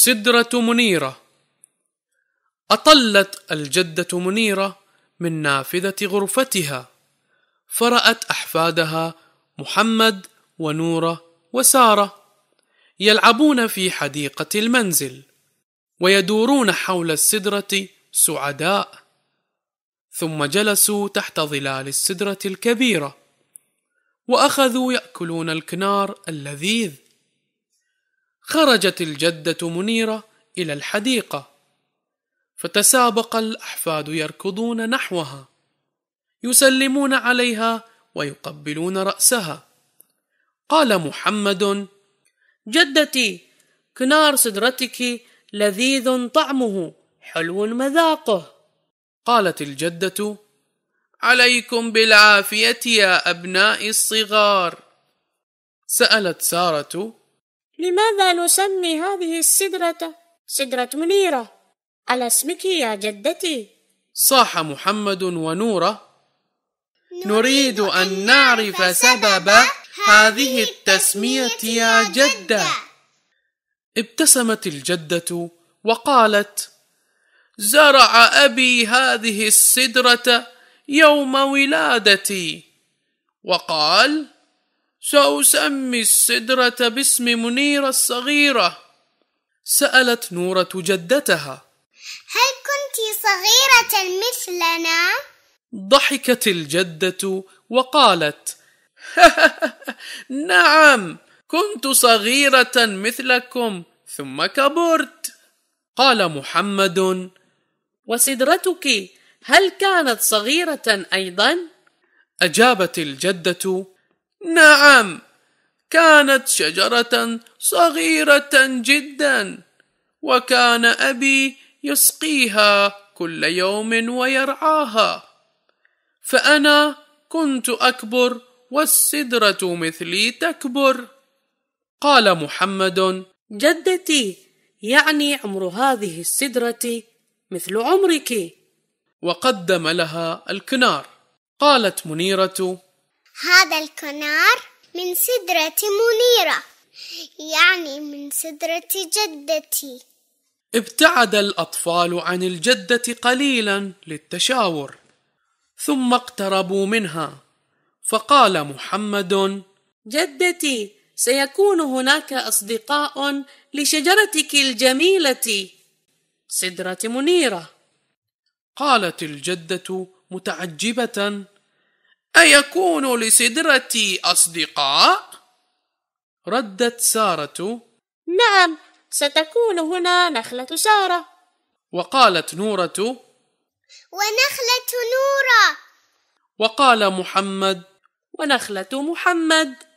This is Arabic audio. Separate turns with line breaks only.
سدرة منيرة أطلت الجدة منيرة من نافذة غرفتها فرأت أحفادها محمد ونورة وسارة يلعبون في حديقة المنزل ويدورون حول السدرة سعداء ثم جلسوا تحت ظلال السدرة الكبيرة وأخذوا يأكلون الكنار اللذيذ خرجت الجدة منيرة إلى الحديقة فتسابق الأحفاد يركضون نحوها يسلمون عليها ويقبلون رأسها قال محمد جدتي كنار صدرتك لذيذ طعمه حلو مذاقه قالت الجدة عليكم بالعافية يا أبناء الصغار سألت سارة لماذا نسمي هذه السدرة سدرة منيرة؟ على اسمك يا جدتي صاح محمد ونورة نريد أن نعرف سبب هذه التسمية يا جدة ابتسمت الجدة وقالت زرع أبي هذه السدرة يوم ولادتي وقال ساسمي السدره باسم منيره الصغيره سالت نوره جدتها
هل كنت صغيره مثلنا
ضحكت الجده وقالت نعم كنت صغيره مثلكم ثم كبرت قال محمد وسدرتك هل كانت صغيره ايضا اجابت الجده نعم كانت شجره صغيره جدا وكان ابي يسقيها كل يوم ويرعاها فانا كنت اكبر والسدره مثلي تكبر قال محمد جدتي يعني عمر هذه السدره مثل عمرك وقدم لها الكنار قالت منيره
هذا الكنار من سدرة منيرة يعني من سدرة جدتي
ابتعد الأطفال عن الجدة قليلا للتشاور ثم اقتربوا منها فقال محمد جدتي سيكون هناك أصدقاء لشجرتك الجميلة سدرة منيرة قالت الجدة متعجبة أيكون لسدرتي أصدقاء؟ ردت سارة نعم ستكون هنا نخلة سارة وقالت نورة
ونخلة نورة
وقال محمد ونخلة محمد